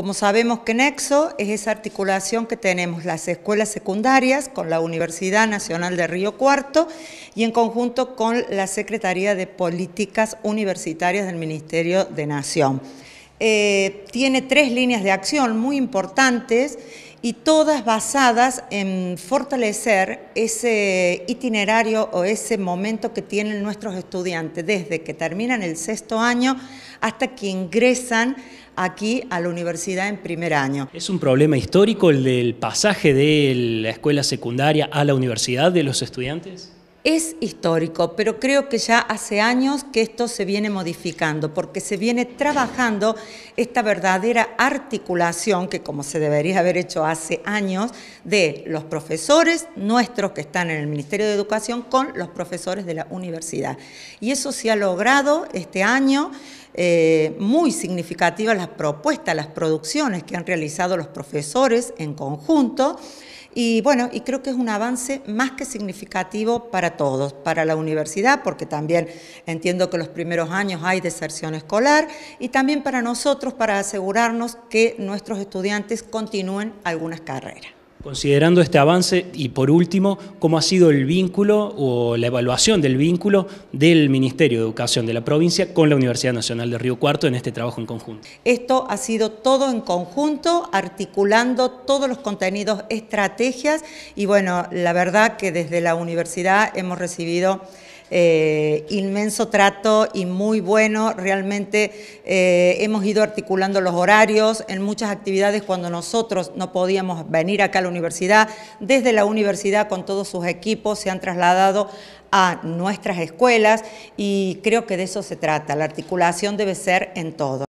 Como sabemos que Nexo es esa articulación que tenemos las escuelas secundarias con la Universidad Nacional de Río Cuarto y en conjunto con la Secretaría de Políticas Universitarias del Ministerio de Nación. Eh, tiene tres líneas de acción muy importantes y todas basadas en fortalecer ese itinerario o ese momento que tienen nuestros estudiantes desde que terminan el sexto año hasta que ingresan aquí a la universidad en primer año. ¿Es un problema histórico el del pasaje de la escuela secundaria a la universidad de los estudiantes? es histórico, pero creo que ya hace años que esto se viene modificando, porque se viene trabajando esta verdadera articulación, que como se debería haber hecho hace años, de los profesores nuestros que están en el Ministerio de Educación con los profesores de la universidad. Y eso se ha logrado este año. Eh, muy significativas las propuestas, las producciones que han realizado los profesores en conjunto. Y bueno, y creo que es un avance más que significativo para todos, para la universidad, porque también entiendo que los primeros años hay deserción escolar, y también para nosotros, para asegurarnos que nuestros estudiantes continúen algunas carreras. Considerando este avance y por último, ¿cómo ha sido el vínculo o la evaluación del vínculo del Ministerio de Educación de la provincia con la Universidad Nacional de Río Cuarto en este trabajo en conjunto? Esto ha sido todo en conjunto, articulando todos los contenidos, estrategias y bueno, la verdad que desde la universidad hemos recibido eh, inmenso trato y muy bueno. Realmente eh, hemos ido articulando los horarios en muchas actividades cuando nosotros no podíamos venir acá a la universidad. Desde la universidad con todos sus equipos se han trasladado a nuestras escuelas y creo que de eso se trata. La articulación debe ser en todo.